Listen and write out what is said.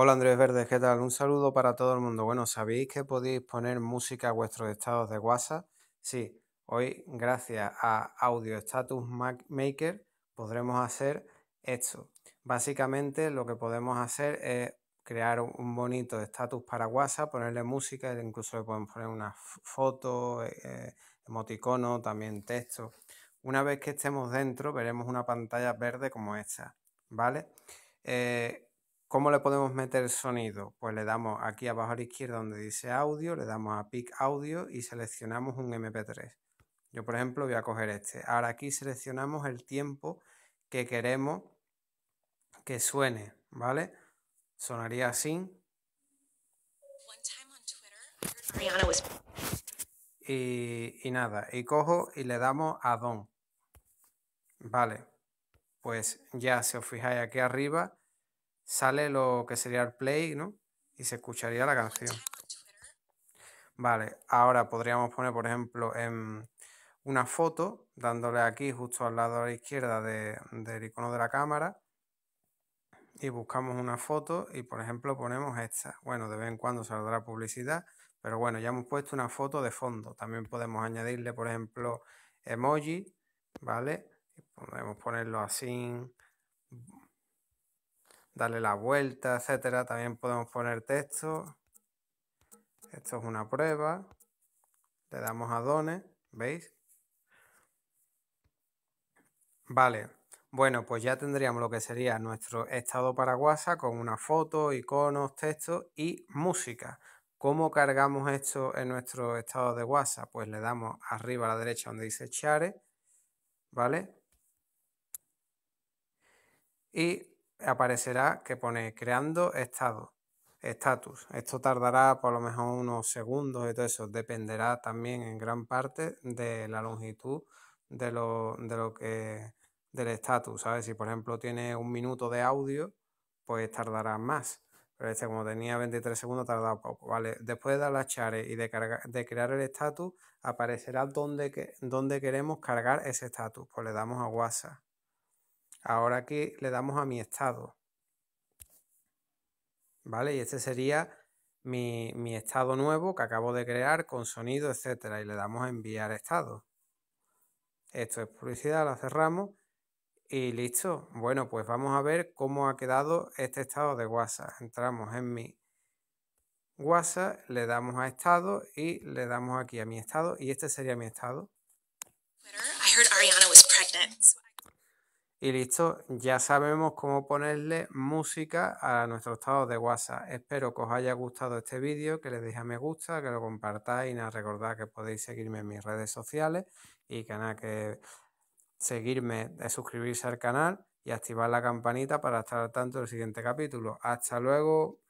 Hola Andrés Verde, ¿qué tal? Un saludo para todo el mundo. Bueno, ¿sabéis que podéis poner música a vuestros estados de WhatsApp? Sí, hoy gracias a Audio Status Maker podremos hacer esto. Básicamente lo que podemos hacer es crear un bonito estatus para WhatsApp, ponerle música, e incluso le podemos poner una foto, eh, eh, emoticono, también texto. Una vez que estemos dentro veremos una pantalla verde como esta, ¿vale? Eh, ¿Cómo le podemos meter el sonido? Pues le damos aquí abajo a la izquierda donde dice audio, le damos a pick audio y seleccionamos un MP3. Yo, por ejemplo, voy a coger este. Ahora aquí seleccionamos el tiempo que queremos que suene, ¿vale? Sonaría así. Y, y nada, y cojo y le damos a Don. Vale, pues ya si os fijáis aquí arriba, sale lo que sería el play, ¿no? Y se escucharía la canción. Vale, ahora podríamos poner, por ejemplo, en em, una foto, dándole aquí justo al lado a la izquierda del icono de la cámara. Y buscamos una foto y, por ejemplo, ponemos esta. Bueno, de vez en cuando saldrá publicidad, pero bueno, ya hemos puesto una foto de fondo. También podemos añadirle, por ejemplo, emoji, ¿vale? podemos ponerlo así, darle la vuelta, etcétera. También podemos poner texto. Esto es una prueba. Le damos a Done. ¿veis? Vale, bueno, pues ya tendríamos lo que sería nuestro estado para WhatsApp con una foto, iconos, texto y música. ¿Cómo cargamos esto en nuestro estado de WhatsApp? Pues le damos arriba a la derecha donde dice Share, ¿vale? Y aparecerá que pone creando estado, estatus Esto tardará por lo mejor unos segundos y todo eso. Dependerá también en gran parte de la longitud de lo, que del estatus, ¿sabes? Si por ejemplo tiene un minuto de audio, pues tardará más. Pero este como tenía 23 segundos tardaba poco, ¿vale? Después de dar share y de, crear el estatus, aparecerá donde, que, queremos cargar ese estatus. Pues le damos a WhatsApp. Ahora que le damos a mi estado. ¿Vale? Y este sería mi, estado nuevo que acabo de crear con sonido, etcétera. Y le damos a enviar estado. Esto es publicidad, la cerramos. Y listo. Bueno, pues vamos a ver cómo ha quedado este estado de WhatsApp. Entramos en mi WhatsApp, le damos a estado y le damos aquí a mi estado y este sería mi estado. Y listo, ya sabemos cómo ponerle música a nuestro estado de WhatsApp. Espero que os haya gustado este vídeo, que le deis a me gusta, que lo compartáis. Y nada, recordad que podéis seguirme en mis redes sociales y que nada, que seguirme, suscribirse al canal y activar la campanita para estar al tanto del siguiente capítulo. Hasta luego.